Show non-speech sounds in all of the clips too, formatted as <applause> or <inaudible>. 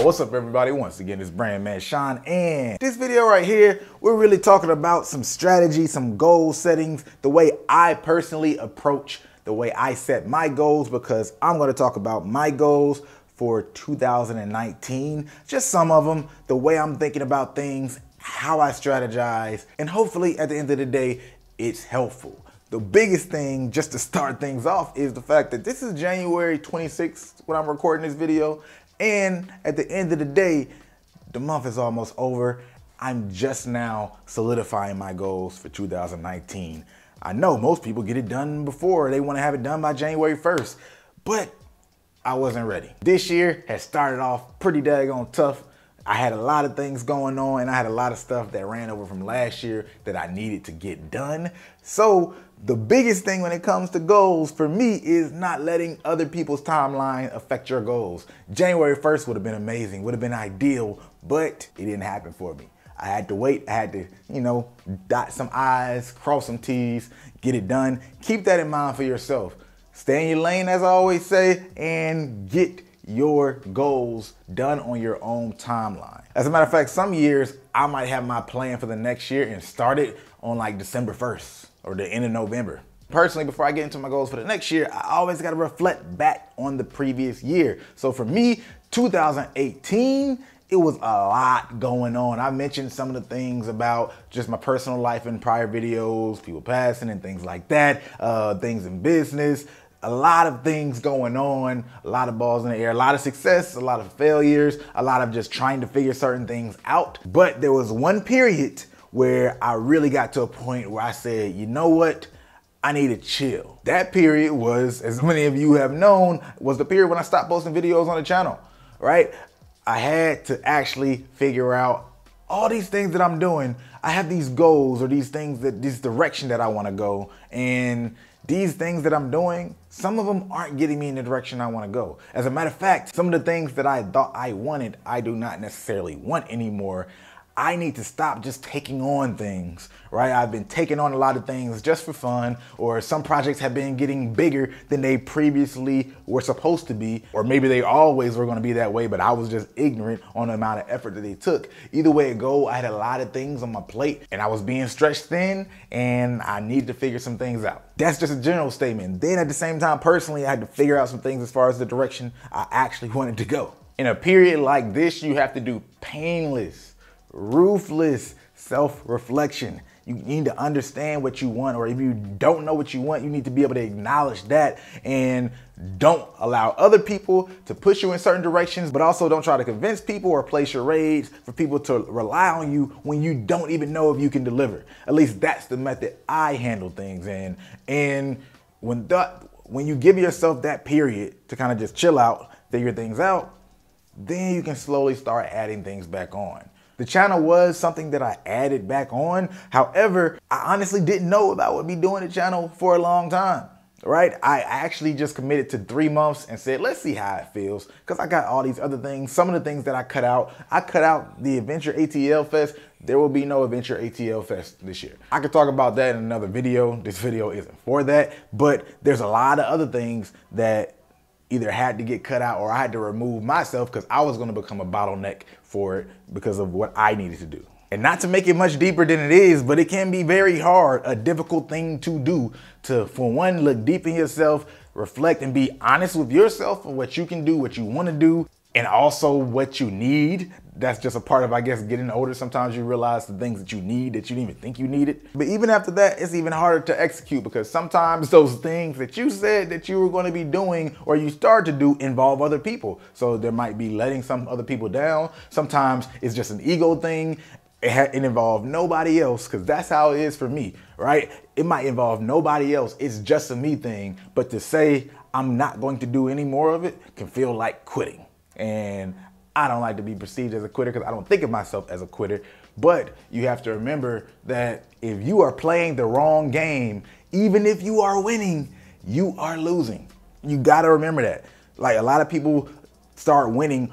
what's up everybody once again it's brand man sean and this video right here we're really talking about some strategy some goal settings the way i personally approach the way i set my goals because i'm going to talk about my goals for 2019 just some of them the way i'm thinking about things how I strategize, and hopefully at the end of the day, it's helpful. The biggest thing, just to start things off, is the fact that this is January 26th when I'm recording this video, and at the end of the day, the month is almost over. I'm just now solidifying my goals for 2019. I know most people get it done before they want to have it done by January 1st, but I wasn't ready. This year has started off pretty daggone tough. I had a lot of things going on and I had a lot of stuff that ran over from last year that I needed to get done. So the biggest thing when it comes to goals for me is not letting other people's timeline affect your goals. January 1st would have been amazing, would have been ideal, but it didn't happen for me. I had to wait. I had to, you know, dot some I's, cross some T's, get it done. Keep that in mind for yourself. Stay in your lane, as I always say, and get your goals done on your own timeline. As a matter of fact, some years I might have my plan for the next year and start it on like December 1st or the end of November. Personally, before I get into my goals for the next year, I always gotta reflect back on the previous year. So for me, 2018, it was a lot going on. I mentioned some of the things about just my personal life in prior videos, people passing and things like that, uh, things in business, a lot of things going on, a lot of balls in the air, a lot of success, a lot of failures, a lot of just trying to figure certain things out. But there was one period where I really got to a point where I said, you know what? I need to chill. That period was, as many of you have known, was the period when I stopped posting videos on the channel, right? I had to actually figure out all these things that I'm doing. I have these goals or these things that this direction that I want to go. And these things that I'm doing, some of them aren't getting me in the direction I want to go. As a matter of fact, some of the things that I thought I wanted, I do not necessarily want anymore. I need to stop just taking on things, right? I've been taking on a lot of things just for fun, or some projects have been getting bigger than they previously were supposed to be, or maybe they always were gonna be that way, but I was just ignorant on the amount of effort that they took. Either way it go, I had a lot of things on my plate and I was being stretched thin and I needed to figure some things out. That's just a general statement. Then at the same time, personally, I had to figure out some things as far as the direction I actually wanted to go. In a period like this, you have to do painless ruthless self-reflection. You need to understand what you want, or if you don't know what you want, you need to be able to acknowledge that and don't allow other people to push you in certain directions, but also don't try to convince people or play charades for people to rely on you when you don't even know if you can deliver. At least that's the method I handle things in. And when that when you give yourself that period to kind of just chill out, figure things out, then you can slowly start adding things back on. The channel was something that I added back on. However, I honestly didn't know if I would be doing the channel for a long time right? I actually just committed to three months and said, let's see how it feels. Cause I got all these other things. Some of the things that I cut out, I cut out the Adventure ATL Fest. There will be no Adventure ATL Fest this year. I could talk about that in another video. This video isn't for that, but there's a lot of other things that either had to get cut out or I had to remove myself because I was going to become a bottleneck for it because of what I needed to do. And not to make it much deeper than it is, but it can be very hard, a difficult thing to do to, for one, look deep in yourself, reflect and be honest with yourself on what you can do, what you want to do, and also what you need that's just a part of, I guess, getting older. Sometimes you realize the things that you need that you didn't even think you needed. But even after that, it's even harder to execute because sometimes those things that you said that you were going to be doing or you start to do involve other people. So there might be letting some other people down. Sometimes it's just an ego thing. It, it involved nobody else because that's how it is for me, right? It might involve nobody else. It's just a me thing. But to say I'm not going to do any more of it can feel like quitting. And I don't like to be perceived as a quitter because I don't think of myself as a quitter. But you have to remember that if you are playing the wrong game, even if you are winning, you are losing. You got to remember that. Like a lot of people start winning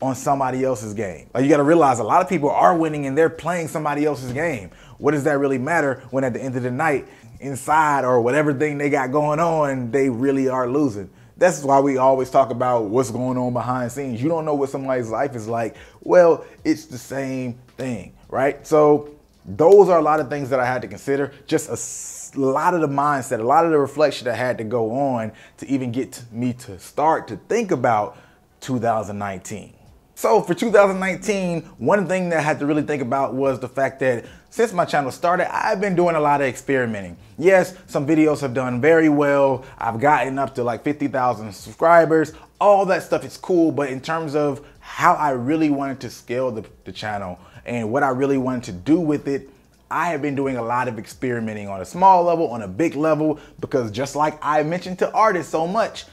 on somebody else's game. Like you got to realize a lot of people are winning and they're playing somebody else's game. What does that really matter when at the end of the night, inside or whatever thing they got going on, they really are losing? That's why we always talk about what's going on behind scenes. You don't know what somebody's life is like. Well, it's the same thing, right? So those are a lot of things that I had to consider. Just a lot of the mindset, a lot of the reflection that had to go on to even get me to start to think about 2019. So for 2019, one thing that I had to really think about was the fact that since my channel started, I've been doing a lot of experimenting. Yes, some videos have done very well. I've gotten up to like 50,000 subscribers. All that stuff is cool, but in terms of how I really wanted to scale the, the channel and what I really wanted to do with it, I have been doing a lot of experimenting on a small level, on a big level, because just like I mentioned to artists so much,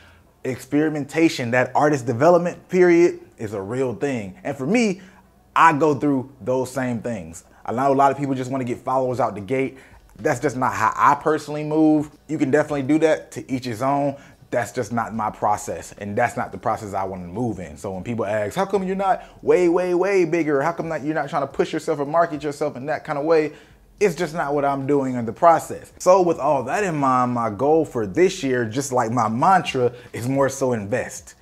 experimentation, that artist development period, is a real thing. And for me, I go through those same things. I know a lot of people just want to get followers out the gate. That's just not how I personally move. You can definitely do that to each his own. That's just not my process. And that's not the process I want to move in. So when people ask, how come you're not way, way, way bigger? How come not, you're not trying to push yourself and market yourself in that kind of way? It's just not what I'm doing in the process. So with all that in mind, my goal for this year, just like my mantra, is more so invest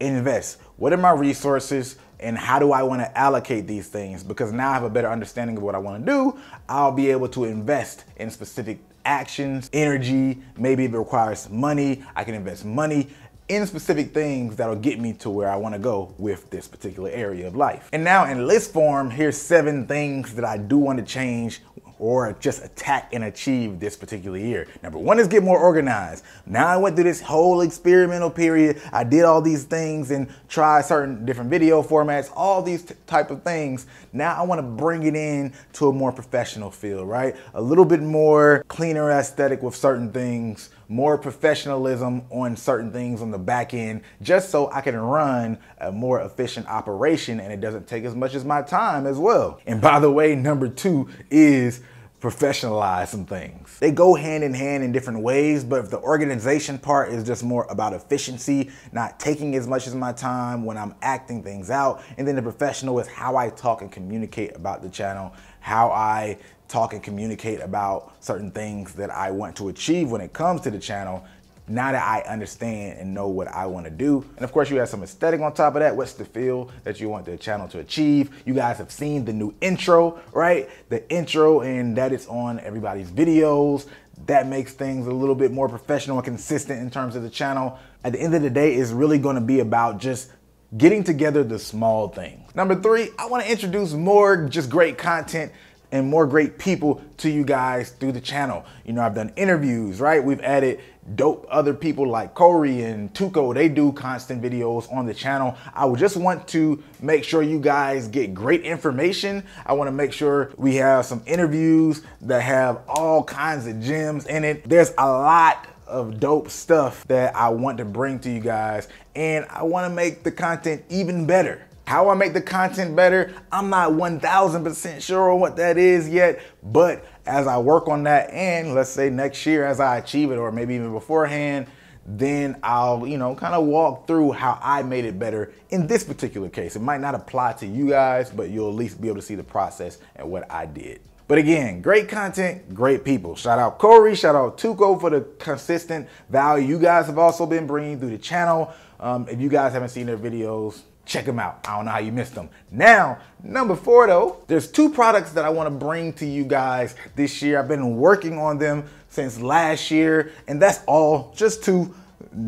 invest. What are my resources and how do I want to allocate these things? Because now I have a better understanding of what I want to do. I'll be able to invest in specific actions, energy, maybe it requires money. I can invest money in specific things that'll get me to where I wanna go with this particular area of life. And now in list form, here's seven things that I do wanna change or just attack and achieve this particular year. Number one is get more organized. Now I went through this whole experimental period. I did all these things and tried certain different video formats, all these type of things. Now I wanna bring it in to a more professional feel, right? A little bit more cleaner aesthetic with certain things, more professionalism on certain things on the back end, just so I can run a more efficient operation and it doesn't take as much as my time as well. And by the way, number two is professionalize some things. They go hand in hand in different ways, but if the organization part is just more about efficiency, not taking as much as my time when I'm acting things out, and then the professional is how I talk and communicate about the channel, how I talk and communicate about certain things that I want to achieve when it comes to the channel, now that I understand and know what I want to do. And of course, you have some aesthetic on top of that. What's the feel that you want the channel to achieve? You guys have seen the new intro, right? The intro and that it's on everybody's videos. That makes things a little bit more professional and consistent in terms of the channel. At the end of the day, it's really going to be about just getting together the small things. Number three, I want to introduce more just great content and more great people to you guys through the channel. You know, I've done interviews, right? We've added dope other people like Corey and Tuco. They do constant videos on the channel. I would just want to make sure you guys get great information. I want to make sure we have some interviews that have all kinds of gems in it. There's a lot of dope stuff that I want to bring to you guys and I want to make the content even better. How I make the content better, I'm not 1000% sure on what that is yet, but as I work on that and let's say next year as I achieve it or maybe even beforehand, then I'll, you know, kind of walk through how I made it better in this particular case. It might not apply to you guys, but you'll at least be able to see the process and what I did. But again, great content, great people. Shout out Corey, shout out Tuco for the consistent value you guys have also been bringing through the channel. Um, if you guys haven't seen their videos, Check them out. I don't know how you missed them. Now, number four though, there's two products that I wanna bring to you guys this year. I've been working on them since last year, and that's all just to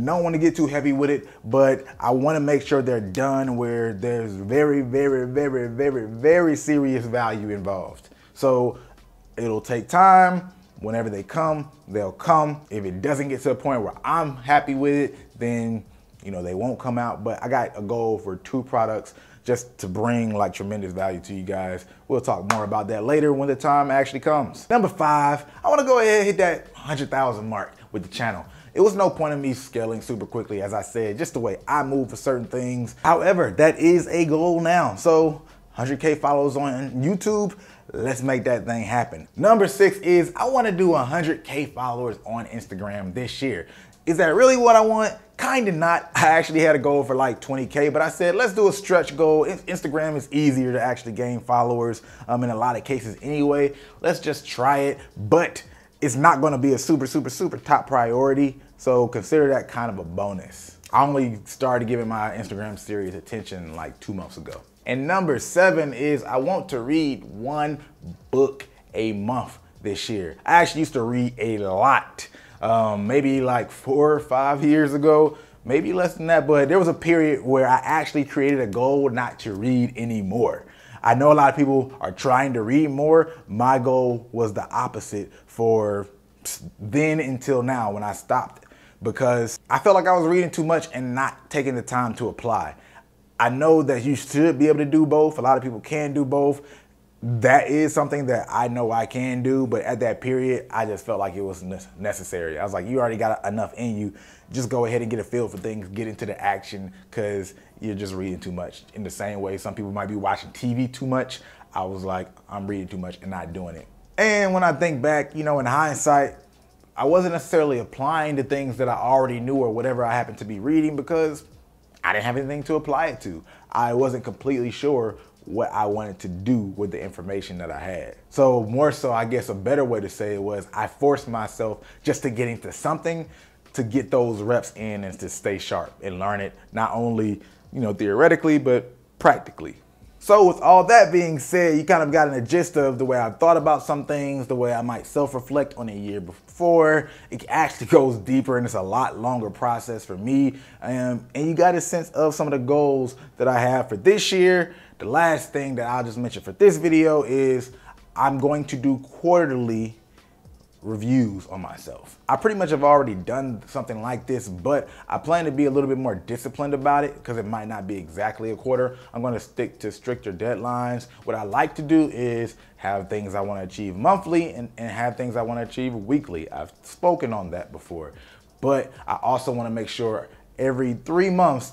don't want to get too heavy with it, but I want to make sure they're done where there's very, very, very, very, very serious value involved. So it'll take time. Whenever they come, they'll come. If it doesn't get to a point where I'm happy with it, then you know, they won't come out, but I got a goal for two products just to bring like tremendous value to you guys. We'll talk more about that later when the time actually comes. Number five, I wanna go ahead and hit that 100,000 mark with the channel. It was no point in me scaling super quickly, as I said, just the way I move for certain things. However, that is a goal now. So 100K follows on YouTube, let's make that thing happen. Number six is I wanna do 100K followers on Instagram this year. Is that really what I want? Kinda not. I actually had a goal for like 20K, but I said, let's do a stretch goal. Instagram is easier to actually gain followers um, in a lot of cases anyway. Let's just try it. But it's not gonna be a super, super, super top priority. So consider that kind of a bonus. I only started giving my Instagram series attention like two months ago. And number seven is I want to read one book a month this year. I actually used to read a lot um, maybe like four or five years ago, maybe less than that, but there was a period where I actually created a goal not to read anymore. I know a lot of people are trying to read more. My goal was the opposite for then until now when I stopped because I felt like I was reading too much and not taking the time to apply. I know that you should be able to do both. A lot of people can do both that is something that I know I can do, but at that period, I just felt like it was necessary. I was like, you already got enough in you. Just go ahead and get a feel for things, get into the action, because you're just reading too much. In the same way, some people might be watching TV too much. I was like, I'm reading too much and not doing it. And when I think back, you know, in hindsight, I wasn't necessarily applying the things that I already knew or whatever I happened to be reading because I didn't have anything to apply it to. I wasn't completely sure what I wanted to do with the information that I had. So more so, I guess a better way to say it was I forced myself just to get into something to get those reps in and to stay sharp and learn it not only, you know, theoretically, but practically. So with all that being said, you kind of got an gist of the way I've thought about some things, the way I might self-reflect on a year before. It actually <laughs> goes deeper and it's a lot longer process for me. Um, and you got a sense of some of the goals that I have for this year the last thing that I'll just mention for this video is I'm going to do quarterly reviews on myself. I pretty much have already done something like this, but I plan to be a little bit more disciplined about it because it might not be exactly a quarter. I'm going to stick to stricter deadlines. What I like to do is have things I want to achieve monthly and, and have things I want to achieve weekly. I've spoken on that before, but I also want to make sure every three months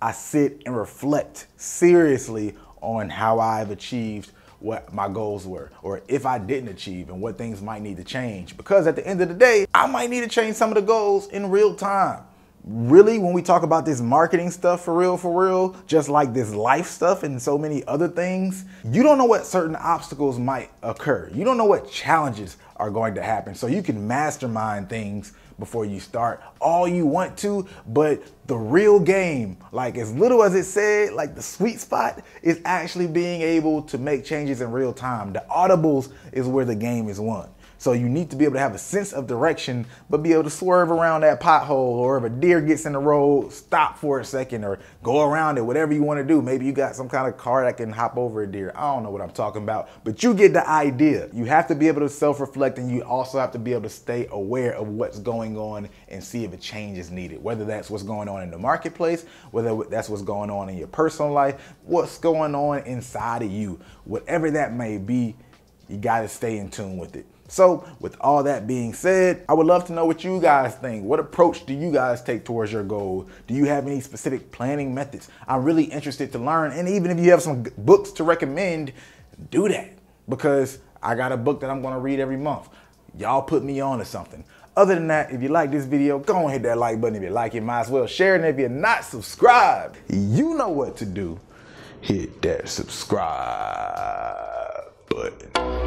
I sit and reflect seriously on how I've achieved what my goals were or if I didn't achieve and what things might need to change. Because at the end of the day, I might need to change some of the goals in real time. Really, when we talk about this marketing stuff for real, for real, just like this life stuff and so many other things, you don't know what certain obstacles might occur. You don't know what challenges are going to happen. So you can mastermind things before you start all you want to, but the real game, like as little as it said, like the sweet spot is actually being able to make changes in real time. The audibles is where the game is won. So you need to be able to have a sense of direction, but be able to swerve around that pothole or if a deer gets in the road, stop for a second or go around it, whatever you want to do. Maybe you got some kind of car that can hop over a deer. I don't know what I'm talking about, but you get the idea. You have to be able to self-reflect and you also have to be able to stay aware of what's going on and see if a change is needed, whether that's what's going on in the marketplace, whether that's what's going on in your personal life, what's going on inside of you, whatever that may be, you got to stay in tune with it. So with all that being said, I would love to know what you guys think. What approach do you guys take towards your goals? Do you have any specific planning methods? I'm really interested to learn. And even if you have some books to recommend, do that because I got a book that I'm gonna read every month. Y'all put me on to something. Other than that, if you like this video, go and hit that like button. If you like it, might as well share it. And if you're not subscribed, you know what to do. Hit that subscribe button.